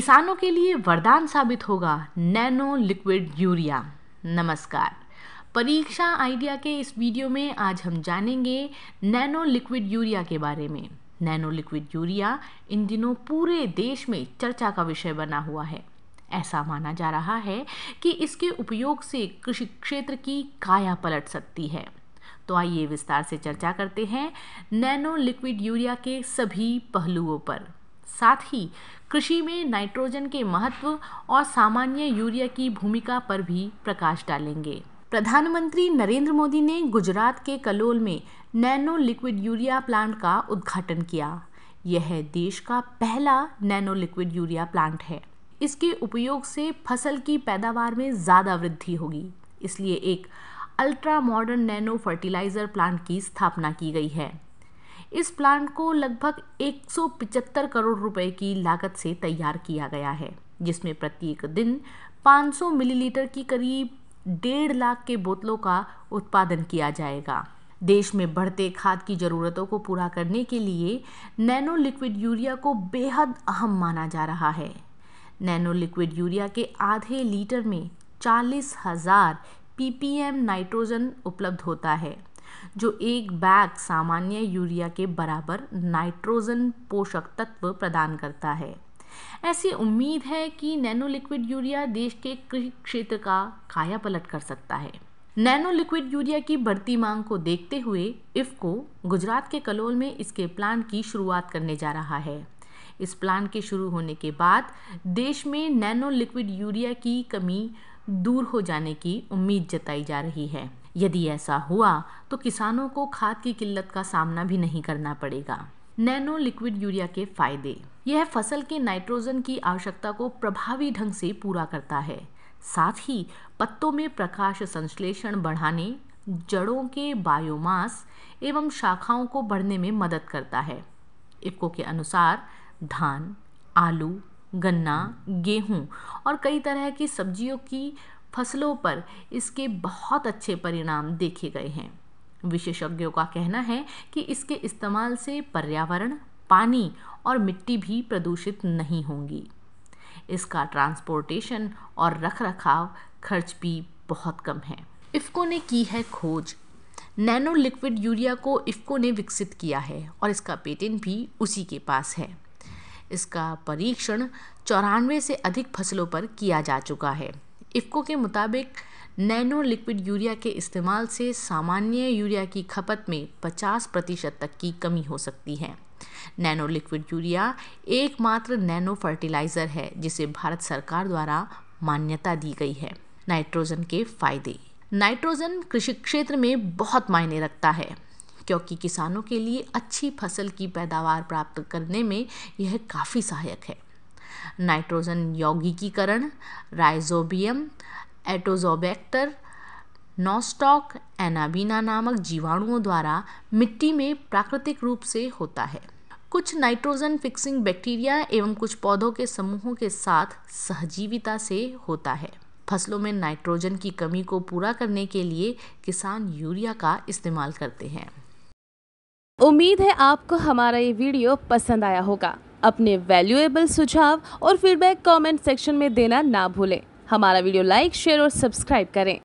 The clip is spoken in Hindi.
किसानों के लिए वरदान साबित होगा नैनो लिक्विड यूरिया नमस्कार परीक्षा आइडिया के इस वीडियो में आज हम जानेंगे नैनो लिक्विड यूरिया के बारे में नैनो लिक्विड यूरिया इन दिनों पूरे देश में चर्चा का विषय बना हुआ है ऐसा माना जा रहा है कि इसके उपयोग से कृषि क्षेत्र की काया पलट सकती है तो आइए विस्तार से चर्चा करते हैं नैनो लिक्विड यूरिया के सभी पहलुओं पर साथ ही कृषि में नाइट्रोजन के महत्व और सामान्य यूरिया की भूमिका पर भी प्रकाश डालेंगे प्रधानमंत्री नरेंद्र मोदी ने गुजरात के कलोल में नैनो लिक्विड यूरिया प्लांट का उद्घाटन किया यह देश का पहला नैनो लिक्विड यूरिया प्लांट है इसके उपयोग से फसल की पैदावार में ज़्यादा वृद्धि होगी इसलिए एक ultra modern nano fertiliser plant की स्थापना की गई है इस प्लांट को लगभग एक करोड़ रुपए की लागत से तैयार किया गया है जिसमें प्रत्येक दिन 500 मिलीलीटर की करीब डेढ़ लाख के बोतलों का उत्पादन किया जाएगा देश में बढ़ते खाद की ज़रूरतों को पूरा करने के लिए नैनो लिक्विड यूरिया को बेहद अहम माना जा रहा है नैनो लिक्विड यूरिया के आधे लीटर में चालीस हज़ार पी नाइट्रोजन उपलब्ध होता है जो एक बैग सामान्य यूरिया के बराबर नाइट्रोजन पोषक तत्व प्रदान करता है ऐसी उम्मीद है कि नैनो लिक्विड यूरिया देश के कृषि क्षेत्र का काया पलट कर सकता है नैनो लिक्विड यूरिया की बढ़ती मांग को देखते हुए इफ़को गुजरात के कलोल में इसके प्लांट की शुरुआत करने जा रहा है इस प्लांट के शुरू होने के बाद देश में नैनो लिक्विड यूरिया की कमी दूर हो जाने की उम्मीद जताई जा रही है यदि ऐसा हुआ तो किसानों को खाद की किल्लत का सामना भी नहीं करना पड़ेगा नैनो लिक्विड यूरिया के फायदे यह फसल के नाइट्रोजन की आवश्यकता को प्रभावी ढंग से पूरा करता है साथ ही पत्तों में प्रकाश संश्लेषण बढ़ाने जड़ों के बायोमास एवं शाखाओं को बढ़ने में मदद करता है इफको के अनुसार धान आलू गन्ना गेहूं और कई तरह की सब्जियों की फसलों पर इसके बहुत अच्छे परिणाम देखे गए हैं विशेषज्ञों का कहना है कि इसके इस्तेमाल से पर्यावरण पानी और मिट्टी भी प्रदूषित नहीं होंगी इसका ट्रांसपोर्टेशन और रखरखाव खर्च भी बहुत कम है इफ़को ने की है खोज नैनो लिक्विड यूरिया को इफ़को ने विकसित किया है और इसका पेटेंट भी उसी के पास है इसका परीक्षण चौरानवे से अधिक फसलों पर किया जा चुका है इफ़्को के मुताबिक नैनो लिक्विड यूरिया के इस्तेमाल से सामान्य यूरिया की खपत में 50 प्रतिशत तक की कमी हो सकती है नैनो लिक्विड यूरिया एकमात्र नैनो फर्टिलाइज़र है जिसे भारत सरकार द्वारा मान्यता दी गई है नाइट्रोजन के फायदे नाइट्रोजन कृषि क्षेत्र में बहुत मायने रखता है क्योंकि किसानों के लिए अच्छी फसल की पैदावार प्राप्त करने में यह काफ़ी सहायक है नाइट्रोजन यौगिकीकरण राइजोबियम एटोजोबैक्टर नोस्टॉक एनाबीना नामक जीवाणुओं द्वारा मिट्टी में प्राकृतिक रूप से होता है कुछ नाइट्रोजन फिक्सिंग बैक्टीरिया एवं कुछ पौधों के समूहों के साथ सहजीविता से होता है फसलों में नाइट्रोजन की कमी को पूरा करने के लिए किसान यूरिया का इस्तेमाल करते हैं उम्मीद है आपको हमारा ये वीडियो पसंद आया होगा अपने वैल्यूएबल सुझाव और फीडबैक कमेंट सेक्शन में देना ना भूलें हमारा वीडियो लाइक शेयर और सब्सक्राइब करें